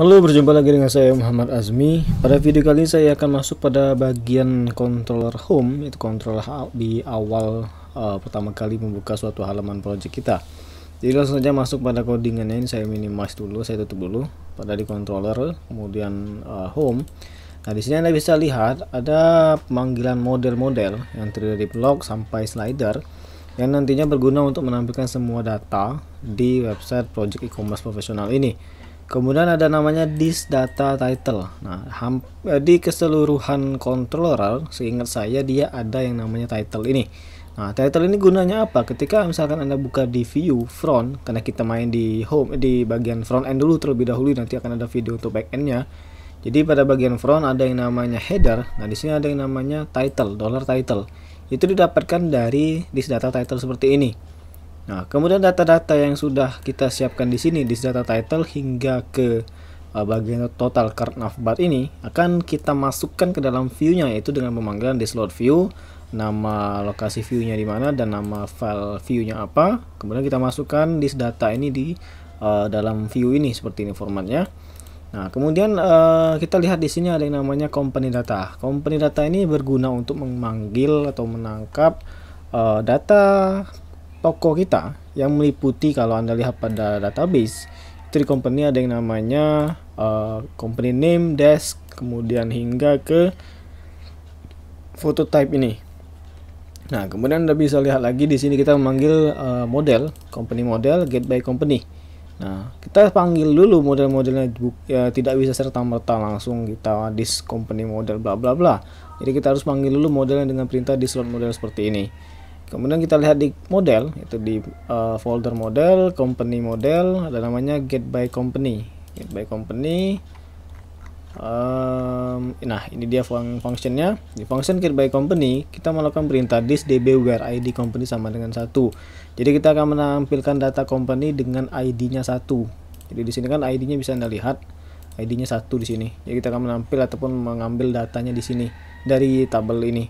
Halo, berjumpa lagi dengan saya Muhammad Azmi. Pada video kali ini saya akan masuk pada bagian controller home, itu controller di awal uh, pertama kali membuka suatu halaman project kita. Jadi langsung saja masuk pada codingannya ini saya minimize dulu, saya tutup dulu pada di controller, kemudian uh, home. Nah, di sini Anda bisa lihat ada pemanggilan model-model yang terdiri dari block sampai slider yang nantinya berguna untuk menampilkan semua data di website project e-commerce profesional ini. Kemudian ada namanya disk data title. Nah, eh, di keseluruhan controller, seingat saya dia ada yang namanya title ini. Nah, title ini gunanya apa? Ketika misalkan Anda buka di view front, karena kita main di home di bagian front end dulu terlebih dahulu nanti akan ada video untuk back endnya. Jadi pada bagian front ada yang namanya header. Nah, di sini ada yang namanya title, dollar title. Itu didapatkan dari disk data title seperti ini. Nah, kemudian data-data yang sudah kita siapkan di sini di data title hingga ke uh, bagian total card navbar ini akan kita masukkan ke dalam view-nya yaitu dengan pemanggilan di slot view, nama lokasi view-nya di mana dan nama file view-nya apa. Kemudian kita masukkan di data ini di uh, dalam view ini seperti ini formatnya. Nah, kemudian uh, kita lihat di sini ada yang namanya company data. Company data ini berguna untuk memanggil atau menangkap uh, data toko kita yang meliputi kalau Anda lihat pada database itu company ada yang namanya uh, company name, desk, kemudian hingga ke foto type ini. Nah, kemudian Anda bisa lihat lagi di sini kita memanggil uh, model, company model, get by company. Nah, kita panggil dulu model-modelnya ya, tidak bisa serta-merta langsung kita dis company model bla bla bla. Jadi kita harus panggil dulu modelnya dengan perintah di model seperti ini. Kemudian kita lihat di model, itu di uh, folder model, company model, ada namanya get by company. Get by company. Um, nah, ini dia fung functionnya. Di function get by company, kita melakukan perintah this db where id company sama dengan satu. Jadi kita akan menampilkan data company dengan id-nya satu. Jadi di sini kan id-nya bisa anda lihat, id-nya satu di sini. Jadi kita akan menampil ataupun mengambil datanya di sini dari tabel ini.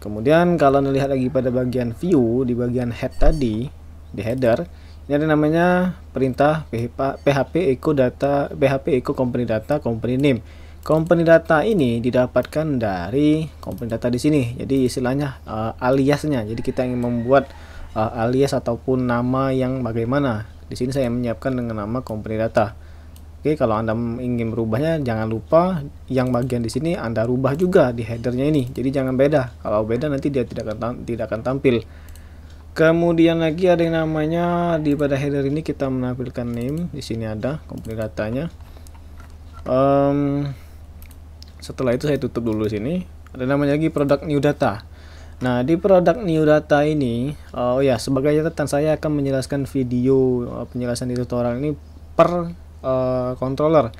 Kemudian kalau melihat lagi pada bagian view di bagian head tadi di header ini ada namanya perintah PHP echo data PHP echo company data company name. Company data ini didapatkan dari company data di sini. Jadi istilahnya uh, aliasnya. Jadi kita ingin membuat uh, alias ataupun nama yang bagaimana. Di sini saya menyiapkan dengan nama company data. Oke, kalau Anda ingin merubahnya, jangan lupa yang bagian di sini Anda rubah juga di headernya ini. Jadi jangan beda. Kalau beda nanti dia tidak akan tidak akan tampil. Kemudian lagi ada yang namanya di pada header ini kita menampilkan name. Di sini ada komplit datanya. Um, setelah itu saya tutup dulu sini. Ada namanya lagi produk new data. Nah, di produk new data ini, oh ya, sebagai catatan saya akan menjelaskan video eh, penjelasan di tutorial ini per Eh, controller.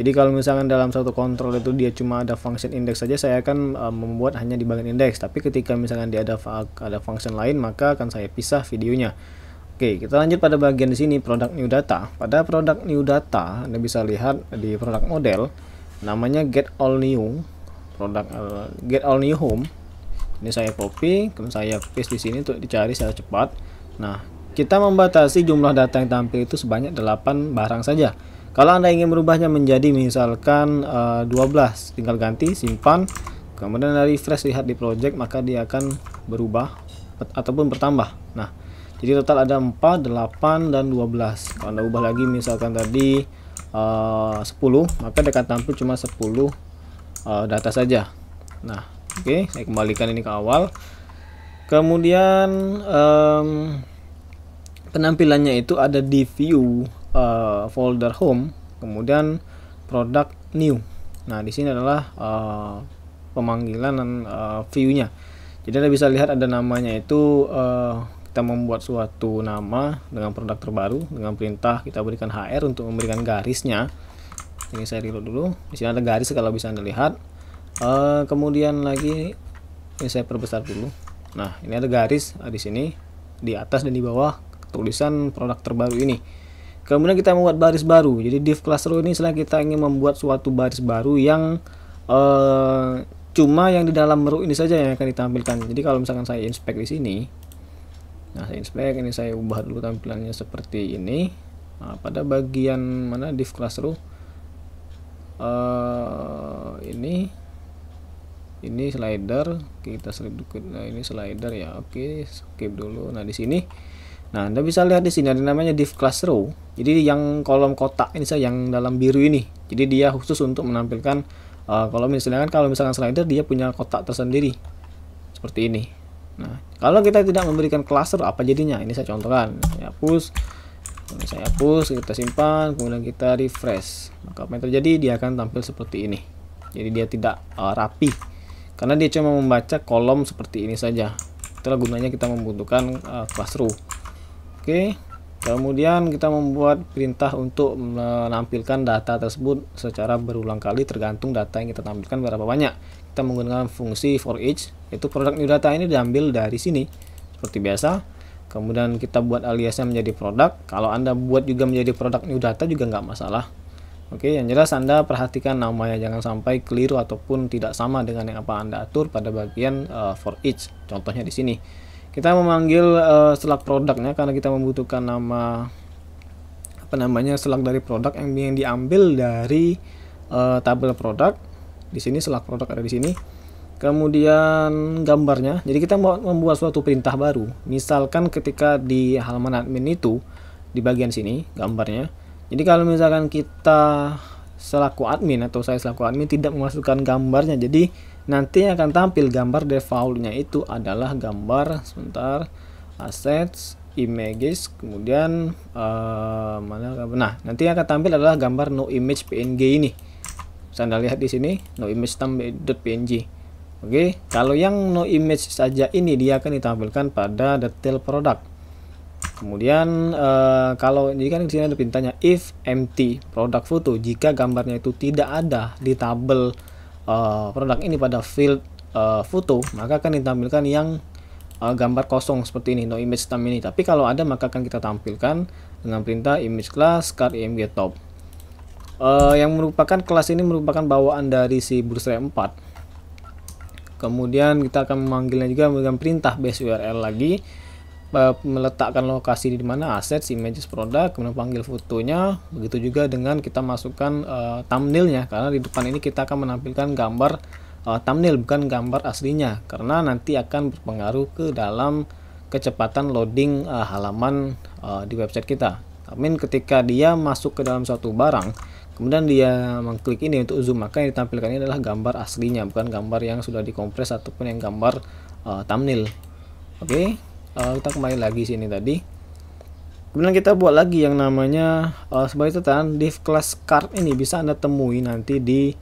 Jadi kalau misalkan dalam satu kontrol itu dia cuma ada function index saja, saya akan uh, membuat hanya di bagian index. Tapi ketika misalkan dia ada ada function lain, maka akan saya pisah videonya. Oke, kita lanjut pada bagian di sini produk new data. Pada produk new data, Anda bisa lihat di produk model namanya get all new produk uh, get all new home. Ini saya copy, kemudian saya paste di sini untuk dicari secara cepat. Nah, kita membatasi jumlah data yang tampil itu sebanyak 8 barang saja. Kalau Anda ingin merubahnya menjadi misalkan uh, eh, 12, tinggal ganti, simpan, kemudian dari refresh lihat di project maka dia akan berubah ataupun bertambah. Nah, jadi total ada 4, 8 dan 12. Kalau Anda ubah lagi misalkan tadi eh, uh, 10, maka dia akan tampil cuma 10 uh, eh, data saja. Nah, oke, okay, saya kembalikan ini ke awal. Kemudian um, penampilannya itu ada di view uh, folder home kemudian Produk new nah di sini adalah uh, pemanggilan dan uh, eh, view jadi anda bisa lihat ada namanya itu uh, kita membuat suatu nama dengan produk terbaru dengan perintah kita berikan HR untuk memberikan garisnya ini saya reload dulu di sini ada garis kalau bisa anda lihat uh, kemudian lagi ini saya perbesar dulu nah ini ada garis ah, di sini di atas dan di bawah tulisan produk terbaru ini. Kemudian kita membuat baris baru. Jadi div class row ini selain kita ingin membuat suatu baris baru yang uh, cuma yang di dalam row ini saja yang akan ditampilkan. Jadi kalau misalkan saya inspect di sini, nah saya inspect ini saya ubah dulu tampilannya seperti ini. Nah, pada bagian mana div class row uh, eh, ini ini slider kita selip nah, ini slider ya oke skip dulu nah di sini Nah, Anda bisa lihat di sini ada namanya div class row. Jadi yang kolom kotak ini saya yang dalam biru ini. Jadi dia khusus untuk menampilkan uh, kolom ini. Sedangkan kalau misalkan slider dia punya kotak tersendiri. Seperti ini. Nah, kalau kita tidak memberikan cluster apa jadinya? Ini saya contohkan. Saya hapus. Kemudian saya hapus, kita simpan, kemudian kita refresh. Maka apa yang terjadi? Dia akan tampil seperti ini. Jadi dia tidak uh, rapi. Karena dia cuma membaca kolom seperti ini saja. Itulah gunanya kita membutuhkan uh, class Oke. Kemudian kita membuat perintah untuk menampilkan data tersebut secara berulang kali tergantung data yang kita tampilkan berapa banyak. Kita menggunakan fungsi for each, yaitu produk new data ini diambil dari sini. Seperti biasa, kemudian kita buat aliasnya menjadi produk. Kalau Anda buat juga menjadi produk new data juga nggak masalah. Oke, yang jelas Anda perhatikan namanya jangan sampai keliru ataupun tidak sama dengan yang apa Anda atur pada bagian uh, for each. Contohnya di sini kita memanggil uh, eh, selak produknya karena kita membutuhkan nama apa namanya selak dari produk yang, yang diambil dari uh, tabel produk di sini selak produk ada di sini kemudian gambarnya jadi kita mau membuat suatu perintah baru misalkan ketika di halaman admin itu di bagian sini gambarnya jadi kalau misalkan kita selaku admin atau saya selaku admin tidak memasukkan gambarnya jadi nanti akan tampil gambar defaultnya itu adalah gambar sebentar assets images kemudian uh, mana nah nanti akan tampil adalah gambar no image png ini bisa anda lihat di sini no image png oke kalau yang no image saja ini dia akan ditampilkan pada detail produk Kemudian uh, kalau ini kan di sini ada pintanya if empty produk foto jika gambarnya itu tidak ada di tabel uh, produk ini pada field uh, foto maka akan ditampilkan yang uh, gambar kosong seperti ini no image thumbnail ini. Tapi kalau ada maka akan kita tampilkan dengan perintah image class card img top. Uh, yang merupakan kelas ini merupakan bawaan dari si Bootstrap 4. Kemudian kita akan memanggilnya juga dengan perintah base URL lagi Eh, meletakkan lokasi di mana aset, images produk, kemudian panggil fotonya. Begitu juga dengan kita masukkan uh, thumbnailnya, karena di depan ini kita akan menampilkan gambar uh, thumbnail bukan gambar aslinya, karena nanti akan berpengaruh ke dalam kecepatan loading uh, halaman uh, di website kita. Amin ketika dia masuk ke dalam suatu barang, kemudian dia mengklik ini untuk zoom, maka yang ditampilkan ini adalah gambar aslinya, bukan gambar yang sudah dikompres ataupun yang gambar uh, thumbnail. Oke. Okay uh, kita kembali lagi sini tadi kemudian kita buat lagi yang namanya uh, sebagai catatan div class card ini bisa anda temui nanti di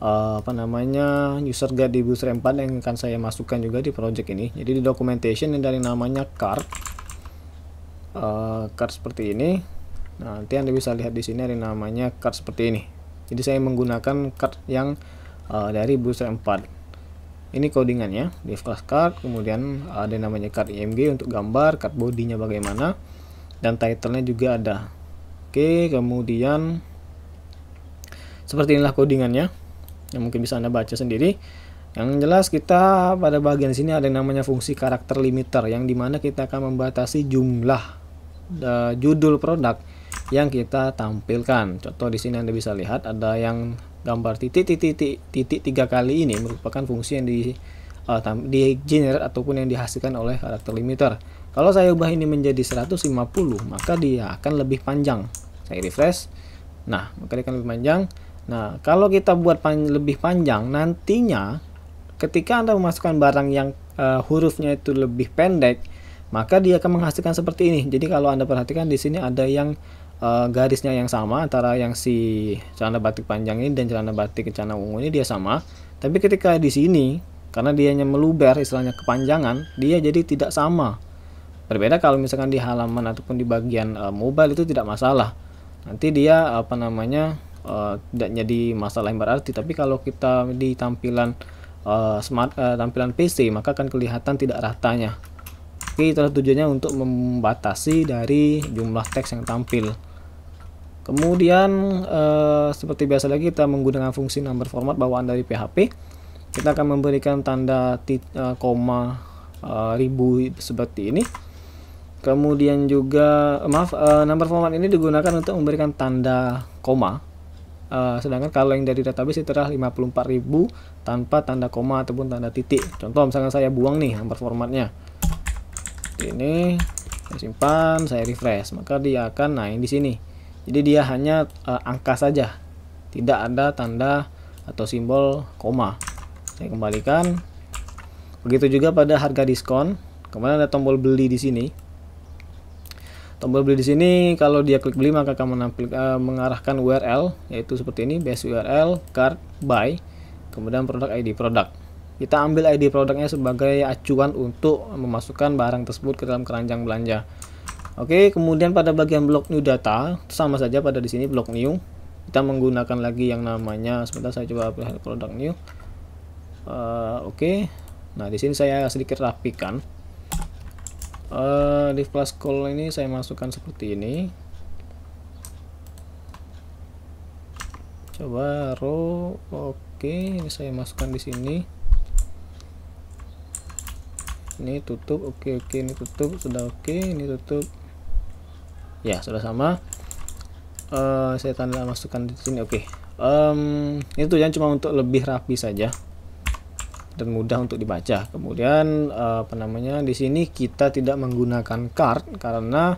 uh, apa namanya user guide di booster 4 yang akan saya masukkan juga di project ini jadi di documentation yang dari namanya card uh, card seperti ini nah, nanti anda bisa lihat di sini ada namanya card seperti ini jadi saya menggunakan card yang uh, dari booster 4 ini codingannya di class card kemudian ada namanya card img untuk gambar card bodinya bagaimana dan titlenya juga ada oke kemudian seperti inilah codingannya yang mungkin bisa anda baca sendiri yang jelas kita pada bagian sini ada yang namanya fungsi karakter limiter yang dimana kita akan membatasi jumlah e, judul produk yang kita tampilkan contoh di sini anda bisa lihat ada yang gambar titik titik titik tiga kali ini merupakan fungsi yang di uh, di generate ataupun yang dihasilkan oleh karakter limiter. Kalau saya ubah ini menjadi 150, maka dia akan lebih panjang. Saya refresh. Nah, maka dia akan lebih panjang. Nah, kalau kita buat pan lebih panjang, nantinya ketika Anda memasukkan barang yang uh, hurufnya itu lebih pendek, maka dia akan menghasilkan seperti ini. Jadi kalau Anda perhatikan di sini ada yang uh, garisnya yang sama antara yang si celana batik panjang ini dan celana batik celana ungu ini dia sama tapi ketika di sini karena hanya meluber istilahnya kepanjangan dia jadi tidak sama berbeda kalau misalkan di halaman ataupun di bagian uh, mobile itu tidak masalah nanti dia apa namanya uh, tidak jadi masalah yang berarti tapi kalau kita di tampilan uh, smart uh, tampilan PC maka akan kelihatan tidak ratanya Oke, itu tujuannya untuk membatasi dari jumlah teks yang tampil. Kemudian eh, seperti biasa lagi kita menggunakan fungsi number format bawaan dari PHP. Kita akan memberikan tanda tit, eh, koma eh, ribu seperti ini. Kemudian juga maaf number format ini digunakan untuk memberikan tanda koma. Uh, sedangkan kalau yang dari database itu adalah 54.000 tanpa tanda koma ataupun tanda titik. Contoh misalkan saya buang nih number formatnya. Ini saya simpan, saya refresh, maka dia akan naik di sini jadi dia hanya uh, angka saja, tidak ada tanda atau simbol koma. Saya kembalikan. Begitu juga pada harga diskon. Kemudian ada tombol beli di sini. Tombol beli di sini kalau dia klik beli maka akan menampil, uh, mengarahkan URL yaitu seperti ini base URL card buy kemudian produk ID produk. Kita ambil ID produknya sebagai acuan untuk memasukkan barang tersebut ke dalam keranjang belanja. Oke, kemudian pada bagian blok new data sama saja pada di sini blok new. Kita menggunakan lagi yang namanya sebentar saya coba pilih produk new. Uh, oke. Nah, di sini saya sedikit rapikan. Uh, di plus call ini saya masukkan seperti ini. Coba row oke, ini saya masukkan di sini ini tutup oke oke ini tutup sudah oke ini tutup ya sudah sama uh, saya tanda masukkan di sini oke okay. um, itu yang cuma untuk lebih rapi saja dan mudah untuk dibaca kemudian uh, apa namanya di sini kita tidak menggunakan card karena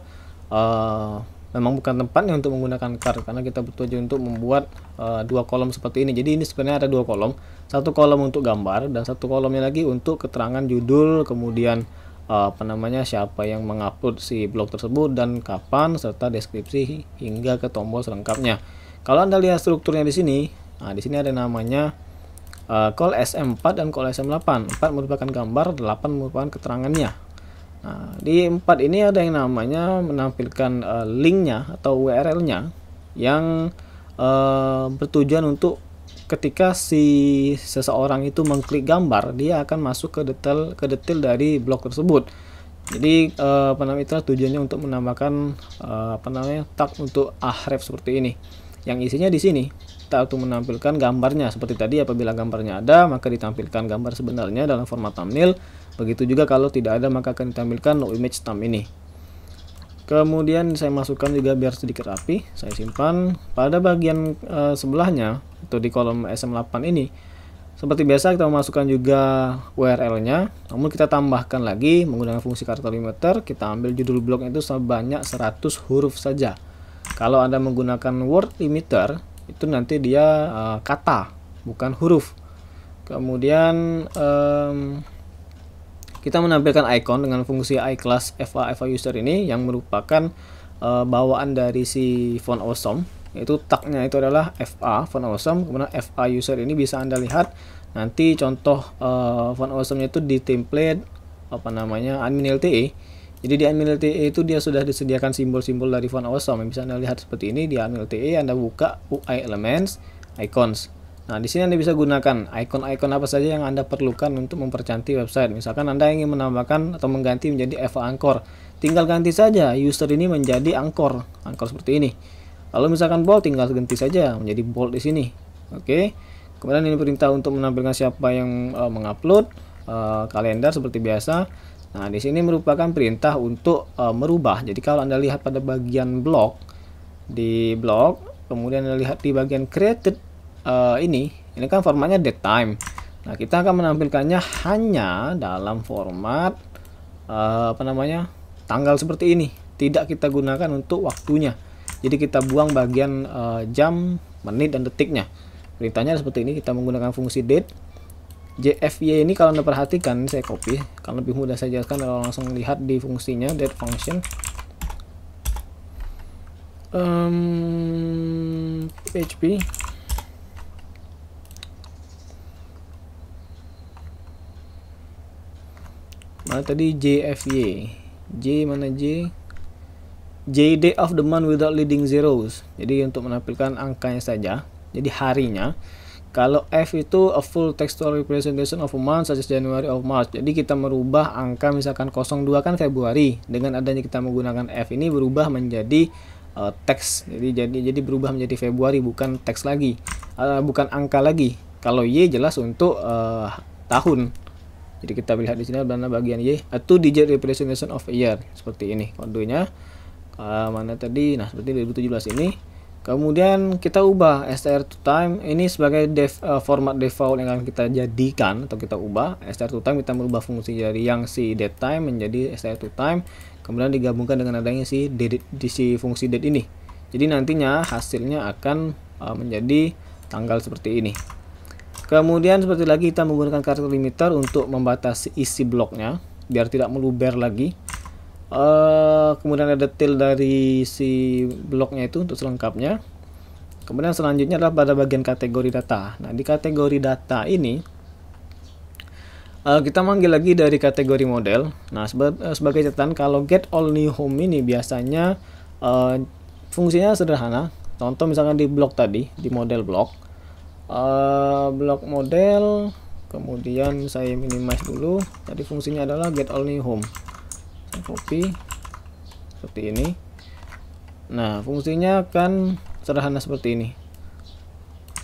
uh, memang bukan tempatnya untuk menggunakan card karena kita butuh aja untuk membuat uh, dua kolom seperti ini jadi ini sebenarnya ada dua kolom satu kolom untuk gambar dan satu kolomnya lagi untuk keterangan judul kemudian Eh, apa namanya siapa yang mengupload si blog tersebut dan kapan serta deskripsi hingga ke tombol selengkapnya. Kalau Anda lihat strukturnya di sini, nah di sini ada namanya uh, call SM4 dan call SM8. 4 merupakan gambar, 8 merupakan keterangannya. Nah, di 4 ini ada yang namanya menampilkan uh, linknya atau URL-nya yang uh, bertujuan untuk ketika si seseorang itu mengklik gambar dia akan masuk ke detail ke detail dari blok tersebut jadi eh, apa namanya itu tujuannya untuk menambahkan eh, apa namanya tag untuk ahref seperti ini yang isinya di sini tak untuk menampilkan gambarnya seperti tadi apabila gambarnya ada maka ditampilkan gambar sebenarnya dalam format thumbnail begitu juga kalau tidak ada maka akan ditampilkan no image thumb ini kemudian saya masukkan juga biar sedikit rapi saya simpan pada bagian e, sebelahnya itu di kolom SM8 ini seperti biasa kita masukkan juga URL nya namun kita tambahkan lagi menggunakan fungsi kartolimeter kita ambil judul blog itu sebanyak 100 huruf saja kalau anda menggunakan word limiter itu nanti dia e, kata bukan huruf kemudian kita menampilkan icon dengan fungsi iClass FA FA user ini yang merupakan uh, bawaan dari si font awesome yaitu tagnya itu adalah FA font awesome kemudian FA user ini bisa Anda lihat nanti contoh uh, font awesome itu di template apa namanya admin LTE jadi di admin LTE itu dia sudah disediakan simbol-simbol dari font awesome yang bisa Anda lihat seperti ini di admin LTE Anda buka UI elements icons Nah, di sini Anda bisa gunakan icon-icon apa saja yang Anda perlukan untuk mempercantik website. Misalkan Anda ingin menambahkan atau mengganti menjadi Eva Angkor. Tinggal ganti saja user ini menjadi Angkor, Angkor seperti ini. Lalu misalkan bold tinggal ganti saja menjadi bold di sini. Oke. Kemudian ini perintah untuk menampilkan siapa yang uh, mengupload uh, kalender seperti biasa. Nah, di sini merupakan perintah untuk uh, merubah. Jadi kalau Anda lihat pada bagian blog di blog, kemudian Anda lihat di bagian created uh, ini ini kan formatnya date time nah kita akan menampilkannya hanya dalam format uh, apa namanya tanggal seperti ini tidak kita gunakan untuk waktunya jadi kita buang bagian uh, jam menit dan detiknya perintahnya seperti ini kita menggunakan fungsi date JFY ini kalau anda perhatikan saya copy kalau lebih mudah saya jelaskan kalau langsung lihat di fungsinya date function um, HP mana tadi JFY J mana J J of the month without leading zeros jadi untuk menampilkan angkanya saja jadi harinya kalau F itu a full textual representation of a month such as January of March jadi kita merubah angka misalkan 02 kan Februari dengan adanya kita menggunakan F ini berubah menjadi uh, teks jadi jadi jadi berubah menjadi Februari bukan teks lagi uh, bukan angka lagi kalau Y jelas untuk uh, tahun jadi kita lihat di sini adalah bagian Y atau eh, digit representation of year seperti ini kodenya. Uh, ah, mana tadi? Nah, seperti 2017 ini. Kemudian kita ubah str to time ini sebagai def, uh, eh, format default yang akan kita jadikan atau kita ubah str to time kita merubah fungsi dari yang si date time menjadi str to time kemudian digabungkan dengan adanya si date si fungsi date ini. Jadi nantinya hasilnya akan uh, menjadi tanggal seperti ini. Kemudian seperti lagi kita menggunakan karakter limiter untuk membatasi isi bloknya biar tidak meluber lagi. Uh, kemudian ada detail dari si bloknya itu untuk selengkapnya. Kemudian selanjutnya adalah pada bagian kategori data. Nah di kategori data ini uh, kita manggil lagi dari kategori model. Nah seba eh, sebagai catatan kalau get all new home ini biasanya uh, fungsinya sederhana. Contoh misalkan di blok tadi di model blok uh, eh, blok model kemudian saya minimize dulu tadi fungsinya adalah get all new home saya copy seperti ini nah fungsinya akan sederhana seperti ini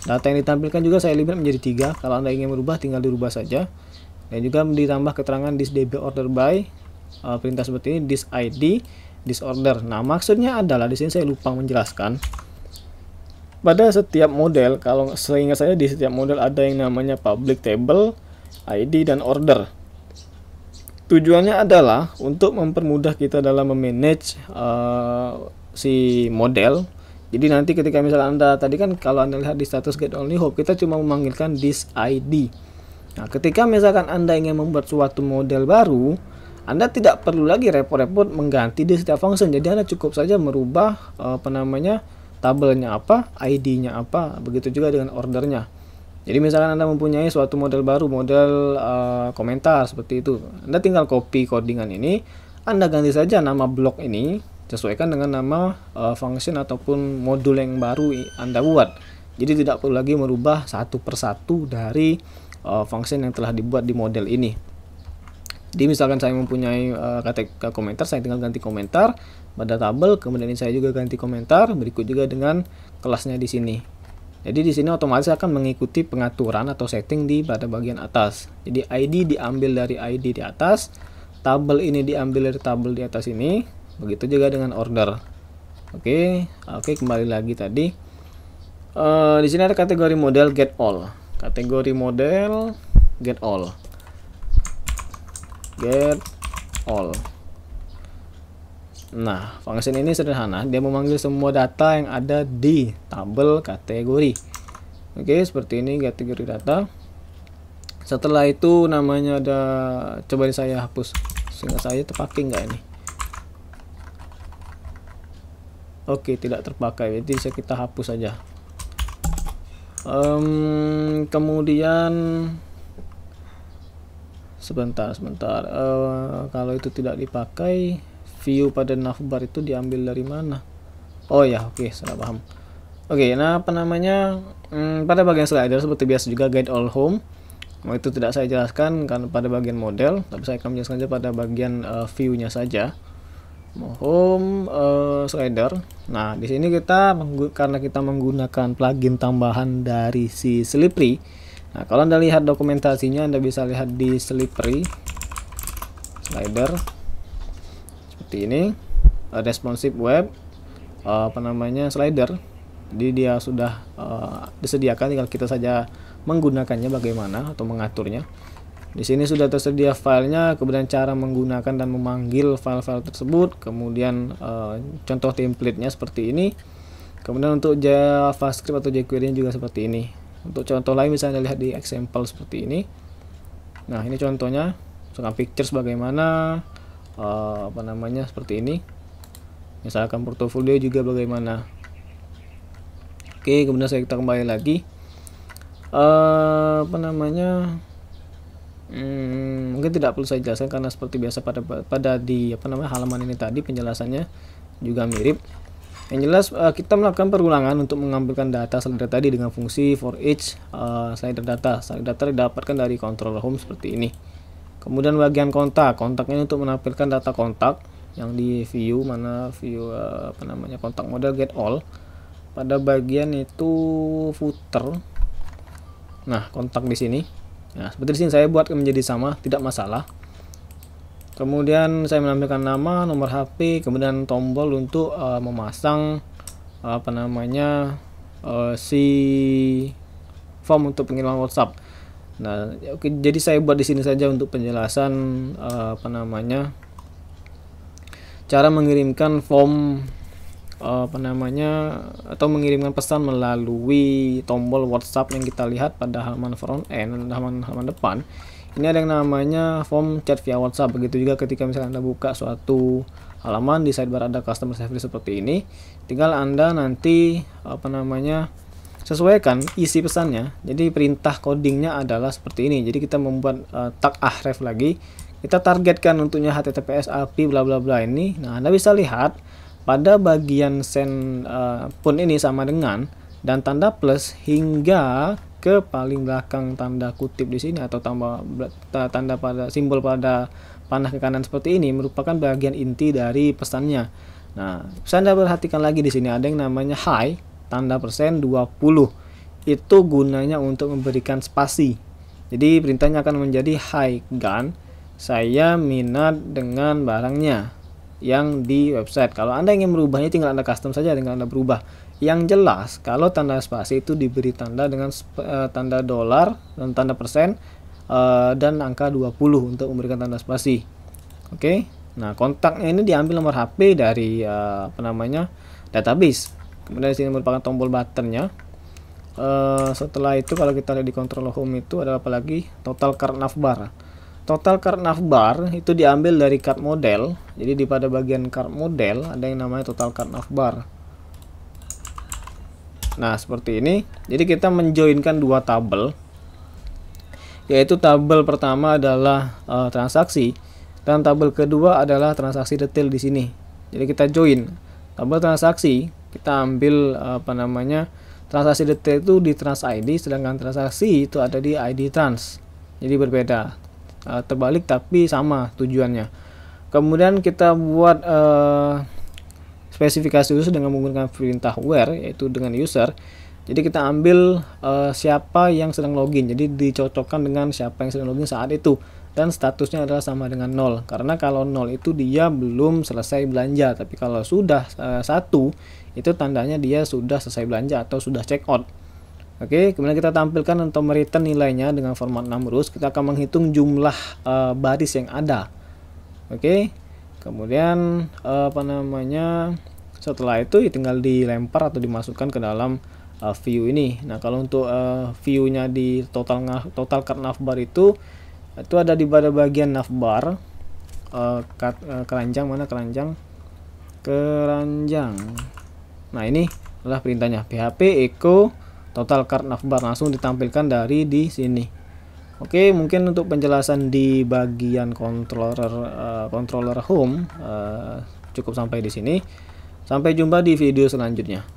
data yang ditampilkan juga saya limit menjadi tiga kalau anda ingin merubah tinggal dirubah saja dan juga ditambah keterangan this db order by eh, perintah seperti ini this id order nah maksudnya adalah di sini saya lupa menjelaskan pada setiap model kalau seingat saya di setiap model ada yang namanya public table ID dan order tujuannya adalah untuk mempermudah kita dalam memanage uh, si model jadi nanti ketika misalnya anda tadi kan kalau anda lihat di status get only hope kita cuma memanggilkan this ID nah ketika misalkan anda ingin membuat suatu model baru anda tidak perlu lagi repot-repot mengganti di setiap function jadi anda cukup saja merubah uh, apa namanya tabelnya apa, ID-nya apa, begitu juga dengan ordernya. Jadi misalkan Anda mempunyai suatu model baru, model uh, komentar seperti itu. Anda tinggal copy codingan ini, Anda ganti saja nama blok ini sesuaikan dengan nama uh, function ataupun modul yang baru Anda buat. Jadi tidak perlu lagi merubah satu persatu dari uh, function yang telah dibuat di model ini. Jadi misalkan saya mempunyai uh, kata komentar, saya tinggal ganti komentar, pada tabel, kemudian ini saya juga ganti komentar, berikut juga dengan kelasnya di sini. Jadi di sini otomatis akan mengikuti pengaturan atau setting di pada bagian atas. Jadi ID diambil dari ID di atas, tabel ini diambil dari tabel di atas ini, begitu juga dengan order. Oke, oke kembali lagi tadi. Uh, di sini ada kategori model get all. Kategori model get all. Get all. Nah, function ini sederhana, dia memanggil semua data yang ada di tabel kategori. Oke, seperti ini kategori data. Setelah itu namanya ada coba saya hapus. Sehingga saya terpakai enggak ini? Oke, tidak terpakai. Jadi saya kita hapus saja. Um, kemudian sebentar, sebentar. Uh, kalau itu tidak dipakai, view pada navbar itu diambil dari mana oh ya oke okay, sudah paham oke okay, nah apa namanya hmm, pada bagian slider seperti biasa juga guide all home nah, itu tidak saya jelaskan kan pada bagian model tapi saya akan menjelaskan saja pada bagian uh, view-nya saja home uh, slider. Nah, di sini kita karena kita menggunakan plugin tambahan dari si Slippery. Nah, kalau Anda lihat dokumentasinya Anda bisa lihat di Slippery slider seperti ini uh, responsive web uh, apa namanya slider jadi dia sudah uh, disediakan tinggal kita saja menggunakannya bagaimana atau mengaturnya di sini sudah tersedia filenya kemudian cara menggunakan dan memanggil file-file tersebut kemudian uh, contoh template-nya seperti ini kemudian untuk javascript atau jQuery nya juga seperti ini untuk contoh lain bisa anda lihat di example seperti ini nah ini contohnya sekarang pictures bagaimana uh, apa namanya seperti ini misalkan portofolio juga bagaimana oke kemudian saya kita kembali lagi uh, apa namanya hmm, mungkin tidak perlu saya jelaskan karena seperti biasa pada pada di apa namanya halaman ini tadi penjelasannya juga mirip yang jelas uh, kita melakukan perulangan untuk mengambilkan data slider tadi dengan fungsi for each uh, slider data slider data didapatkan dari controller home seperti ini kemudian bagian kontak kontak ini untuk menampilkan data kontak yang di view mana view eh, apa namanya kontak model get all pada bagian itu footer nah kontak di sini nah seperti di sini saya buat menjadi sama tidak masalah kemudian saya menampilkan nama nomor HP kemudian tombol untuk uh, memasang uh, apa namanya uh, si form untuk pengiriman WhatsApp Nah, ya, oke, jadi saya buat di sini saja untuk penjelasan uh, apa namanya cara mengirimkan form uh, apa namanya atau mengirimkan pesan melalui tombol WhatsApp yang kita lihat pada halaman front end eh, dan halaman halaman depan. Ini ada yang namanya form chat via WhatsApp. Begitu juga ketika misalnya Anda buka suatu halaman di sidebar ada customer service seperti ini, tinggal Anda nanti apa namanya sesuaikan isi pesannya jadi perintah codingnya adalah seperti ini jadi kita membuat uh, eh, tag ahref lagi kita targetkan untuknya https API bla bla bla ini nah anda bisa lihat pada bagian send uh, eh, pun ini sama dengan dan tanda plus hingga ke paling belakang tanda kutip di sini atau tambah tanda pada simbol pada panah ke kanan seperti ini merupakan bagian inti dari pesannya. Nah, bisa Anda perhatikan lagi di sini ada yang namanya high tanda persen 20 itu gunanya untuk memberikan spasi jadi perintahnya akan menjadi hi Gan saya minat dengan barangnya yang di website kalau anda ingin merubahnya tinggal anda custom saja tinggal anda berubah yang jelas kalau tanda spasi itu diberi tanda dengan eh, tanda dolar dan tanda persen eh, dan angka 20 untuk memberikan tanda spasi oke okay? Nah, kontaknya ini diambil nomor HP dari uh, apa namanya? database kemudian di sini merupakan tombol buttonnya uh, setelah itu kalau kita lihat di control home itu ada apa lagi total card navbar total card navbar itu diambil dari card model jadi di pada bagian card model ada yang namanya total card navbar nah seperti ini jadi kita menjoinkan dua tabel yaitu tabel pertama adalah uh, transaksi dan tabel kedua adalah transaksi detail di sini jadi kita join tabel transaksi kita ambil apa namanya transaksi detail itu di trans ID sedangkan transaksi itu ada di ID trans jadi berbeda e, terbalik tapi sama tujuannya kemudian kita buat uh, spesifikasi khusus dengan menggunakan perintah where yaitu dengan user jadi kita ambil uh, siapa yang sedang login. Jadi dicocokkan dengan siapa yang sedang login saat itu dan statusnya adalah sama dengan nol Karena kalau nol itu dia belum selesai belanja, tapi kalau sudah uh, satu itu tandanya dia sudah selesai belanja atau sudah check out. Oke, kemudian kita tampilkan untuk return nilainya dengan format numerus. Kita akan menghitung jumlah e, baris yang ada. Oke, kemudian e, apa namanya? Setelah itu tinggal dilempar atau dimasukkan ke dalam e, view ini. Nah, kalau untuk e, view-nya di total total card navbar itu itu ada di pada bagian navbar e, keranjang mana keranjang keranjang Nah ini adalah perintahnya PHP echo total card navbar langsung ditampilkan dari di sini. Oke mungkin untuk penjelasan di bagian controller uh, controller home uh, cukup sampai di sini. Sampai jumpa di video selanjutnya.